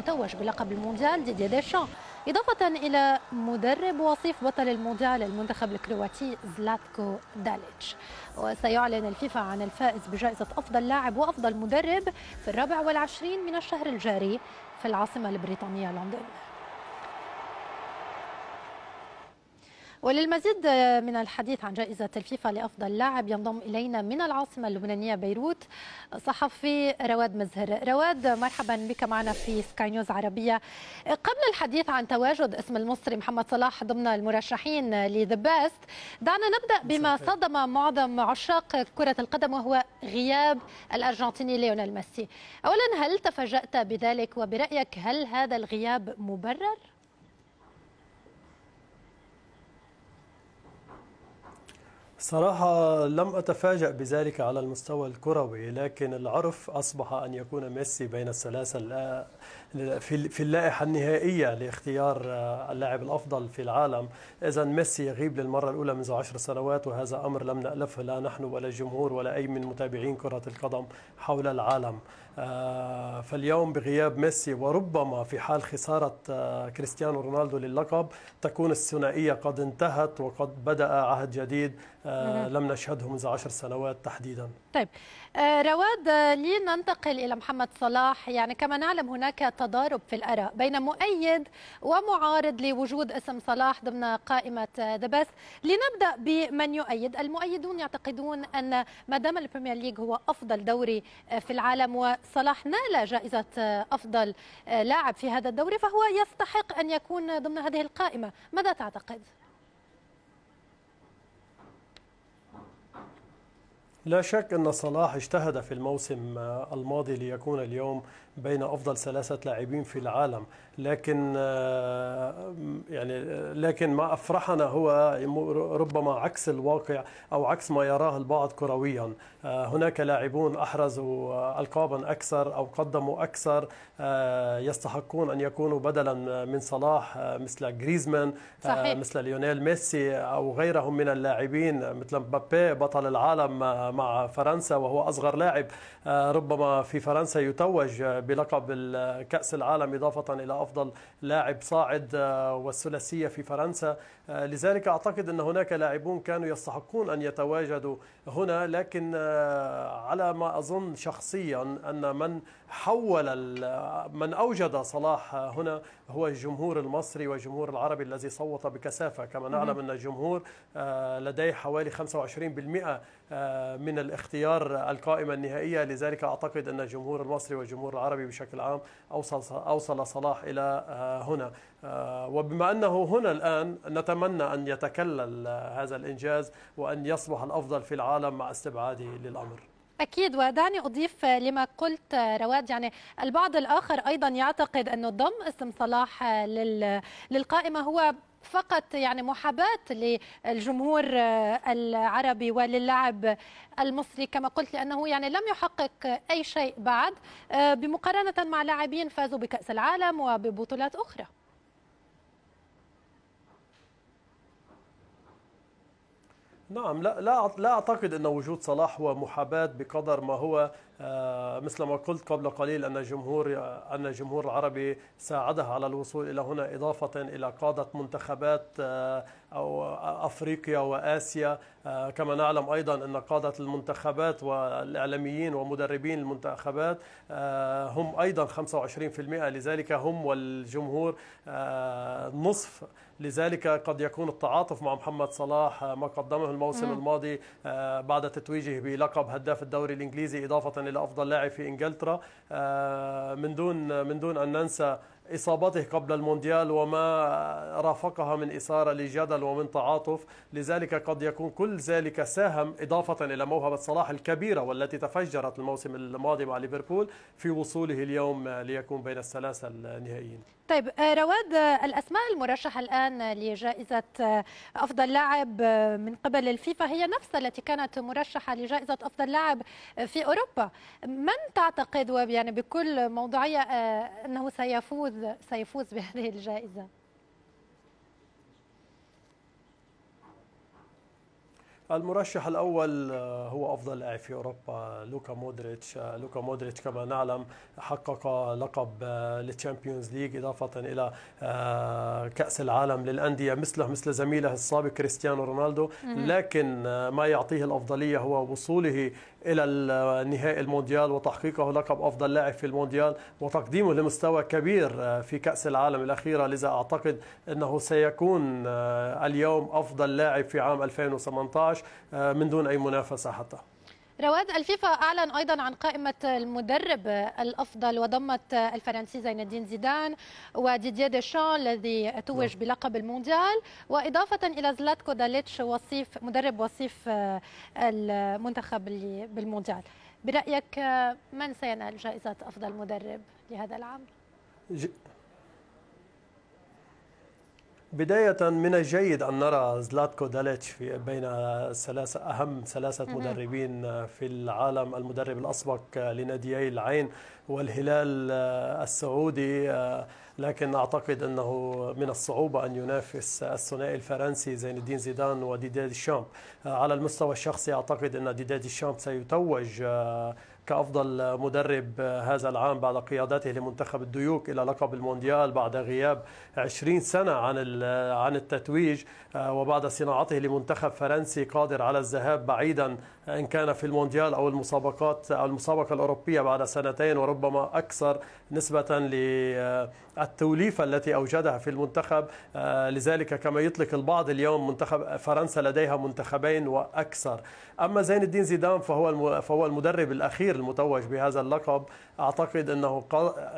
المتوج بلقب المونديال ديدي ديشان إضافة إلى مدرب وصيف بطل المونديال المنتخب الكرواتي زلاتكو داليتش وسيعلن الفيفا عن الفائز بجائزة أفضل لاعب وأفضل مدرب في الرابع والعشرين من الشهر الجاري في العاصمة البريطانية لندن وللمزيد من الحديث عن جائزة الفيفا لأفضل لاعب ينضم إلينا من العاصمة اللبنانية بيروت صحفي رواد مزهر رواد مرحبا بك معنا في سكاي نيوز عربية قبل الحديث عن تواجد اسم المصري محمد صلاح ضمن المرشحين لذا بيست دعنا نبدأ بما صدم معظم عشاق كرة القدم وهو غياب الأرجنتيني ليونيل ميسي أولا هل تفاجأت بذلك وبرأيك هل هذا الغياب مبرر؟ صراحة لم أتفاجأ بذلك على المستوى الكروي لكن العرف أصبح أن يكون ميسي بين الثلاثة في في اللائحه النهائيه لاختيار آه، اللاعب الافضل في العالم، اذا ميسي يغيب للمره الاولى منذ عشر سنوات وهذا امر لم نالفه لا نحن ولا الجمهور ولا اي من متابعين كره القدم حول العالم. آه، فاليوم بغياب ميسي وربما في حال خساره آه، كريستيانو رونالدو للقب تكون الثنائيه قد انتهت وقد بدا عهد جديد لم نشهده منذ عشر سنوات تحديدا. طيب رواد لننتقل الى محمد صلاح، يعني كما نعلم هناك تضارب في الآراء بين مؤيد ومعارض لوجود اسم صلاح ضمن قائمة ذا بيست لنبدأ بمن يؤيد المؤيدون يعتقدون أن ما دام البريمير ليج هو أفضل دوري في العالم وصلاح نال جائزة أفضل لاعب في هذا الدوري فهو يستحق أن يكون ضمن هذه القائمة ماذا تعتقد؟ لا شك أن صلاح اجتهد في الموسم الماضي ليكون اليوم بين افضل ثلاثه لاعبين في العالم لكن آه، يعني آه، لكن ما افرحنا هو ربما عكس الواقع او عكس ما يراه البعض كرويا آه، هناك لاعبون احرزوا القابا اكثر او قدموا اكثر يستحقون ان يكونوا بدلا من صلاح مثل جريزمان صحيح. مثل ليونيل ميسي او غيرهم من اللاعبين مثل مبابي بطل العالم مع فرنسا وهو اصغر لاعب ربما في فرنسا يتوج بلقب الكأس العالم إضافة إلى أفضل لاعب صاعد آه، والثلاثية في فرنسا آه، لذلك أعتقد أن هناك لاعبون كانوا يستحقون أن يتواجدوا هنا لكن آه، على ما أظن شخصيا أن من حول من أوجد صلاح هنا هو الجمهور المصري والجمهور العربي الذي صوت بكثافة كما نعلم أن الجمهور لديه حوالي 25% من الاختيار القائمة النهائية لذلك أعتقد أن الجمهور المصري والجمهور العربي العربي بشكل عام أوصل, أوصل صلاح إلى آه، هنا آه، وبما أنه هنا الآن نتمنى أن يتكلل آه، هذا الإنجاز وأن يصبح الأفضل في العالم مع استبعاده للأمر أكيد ودعني أضيف لما قلت رواد يعني البعض الآخر أيضا يعتقد أن ضم اسم صلاح للقائمة هو فقط يعني محاباة للجمهور آه، العربي وللاعب المصري كما قلت لأنه يعني لم يحقق أي شيء بعد آه، بمقارنة مع لاعبين فازوا بكأس العالم وببطولات أخرى نعم لا لا لا اعتقد ان وجود صلاح هو محاباه بقدر ما هو آه، مثل ما قلت قبل قليل أن الجمهور أن الجمهور العربي ساعدها على الوصول إلى هنا إضافة إلى قادة منتخبات آه، أو أفريقيا وآسيا آه، كما نعلم أيضا أن قادة المنتخبات والإعلاميين ومدربين المنتخبات هم أيضا 25% لذلك هم والجمهور نصف لذلك قد يكون التعاطف مع محمد صلاح ما قدمه الموسم الماضي بعد تتويجه بلقب هداف الدوري الإنجليزي إضافة لافضل لاعب في انجلترا آه، من دون من دون ان ننسى اصابته قبل المونديال وما رافقها من اثاره لجدل ومن تعاطف، لذلك قد يكون كل ذلك ساهم اضافه الى موهبه صلاح الكبيره والتي تفجرت الموسم الماضي مع ليفربول في وصوله اليوم ليكون بين الثلاثه النهائيين. طيب آه، رواد آه، الاسماء المرشحه الان لجائزه آه، افضل لاعب من قبل الفيفا هي نفسها التي كانت مرشحه لجائزه افضل لاعب في اوروبا من تعتقد يعني بكل موضوعيه انه سيفوز سيفوز بهذه الجائزه المرشح الأول آه، هو أفضل لاعب في أوروبا لوكا مودريتش آه، لوكا مودريتش كما نعلم حقق آه، لقب للتشامبيونز ليج إضافة إلى كأس العالم للأندية مثله مثل زميله السابق كريستيانو رونالدو لكن ما يعطيه الأفضلية هو وصوله الى نهائي المونديال وتحقيقه لقب افضل لاعب في المونديال وتقديمه لمستوى كبير آه، في كاس العالم الاخيره لذا اعتقد انه سيكون آه، اليوم افضل لاعب في عام 2018 آه، من دون اي منافسه حتى رواد الفيفا أعلن أيضا عن قائمة المدرب الأفضل وضمت الفرنسي زين الدين زيدان وديدييه ديشان الذي توج نعم. بلقب المونديال وإضافة إلى زلاتكو داليتش وصيف مدرب وصيف المنتخب بالمونديال برأيك من سينال جائزة أفضل مدرب لهذا العام؟ بداية من الجيد أن نرى زلاتكو داليتش في بين ثلاثة أهم ثلاثة مدربين في العالم المدرب الأسبق لناديي العين والهلال السعودي لكن أعتقد أنه من الصعوبة أن ينافس الثنائي الفرنسي زين الدين زيدان وديدي ديشامب على المستوى الشخصي أعتقد أن ديدي ديشامب سيتوج كأفضل مدرب هذا العام بعد قيادته لمنتخب الديوك إلى لقب المونديال بعد غياب 20 سنة عن عن التتويج آه، وبعد صناعته لمنتخب فرنسي قادر على الذهاب بعيدا إن كان في المونديال أو المسابقات أو المسابقة الأوروبية بعد سنتين وربما أكثر نسبة للتوليفة التي أوجدها في المنتخب آه، لذلك كما يطلق البعض اليوم منتخب فرنسا لديها منتخبين وأكثر أما زين الدين زيدان فهو فهو المدرب الأخير المتوج بهذا اللقب أعتقد أنه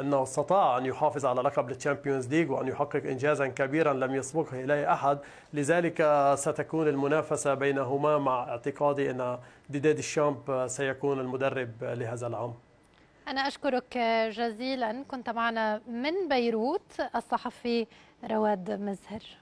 أنه استطاع أن يحافظ على لقب التشامبيونز ليج وأن يحقق إنجازا كبيرا لم يسبقه إليه أحد لذلك ستكون المنافسة بينهما مع اعتقادي أن ديدي الشامب سيكون المدرب لهذا العام أنا أشكرك جزيلا كنت معنا من بيروت الصحفي رواد مزهر